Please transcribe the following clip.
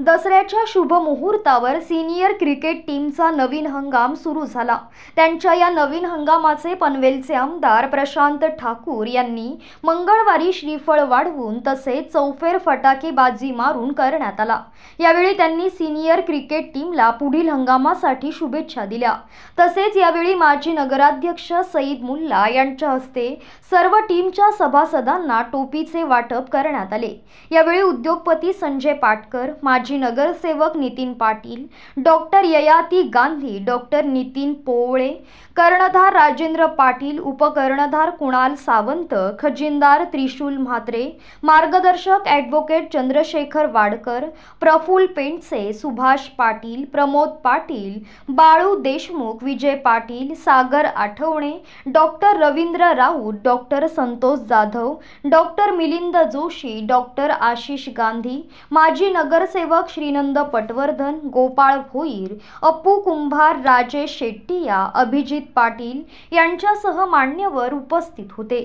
दसऱ्याच्या शुभ मुहूर्तावर सिनियर क्रिकेट टीमचा नवीन हंगाम सुरू झाला त्यांच्या या नवीन हंगामाचे पनवेलचे आमदार प्रशांत ठाकूर यांनी मंगळवारी श्रीफळ वाढवून तसेच चौफेर फटाकेबाजी मारून करण्यात आला यावेळी त्यांनी सिनियर क्रिकेट टीमला पुढील हंगामासाठी शुभेच्छा दिल्या तसेच यावेळी माजी नगराध्यक्ष सईद मुल्ला यांच्या हस्ते सर्व टीमच्या सभासदांना टोपीचे वाटप करण्यात आले यावेळी उद्योगपती संजय पाटकर माजी माजी नगरसेवक नितीन पाटील डॉक्टर ययाती गांधी डॉक्टर नितीन पोवळे कर्णधार राजेंद्र पाटील उपकर्णधार कुणाल सावंत खजिनदार त्रिशूल म्हात्रे मार्गदर्शक advocate Chandrashekhar Wadkar Praful Pendse Subhash Patil Pramod Patil Balu Deshmukh Vijay Patil Sagar Athawane doctor Ravindra Raut doctor Santosh Jadhav doctor Milind Joshi doctor Ashish Gandhi माजी नगरसेवक श्रीनंद पटवर्धन गोपाळ भोईर अप्पू कुंभार राजेश शेट्टिया अभिजित पाटील यांच्यासह मान्यवर उपस्थित होते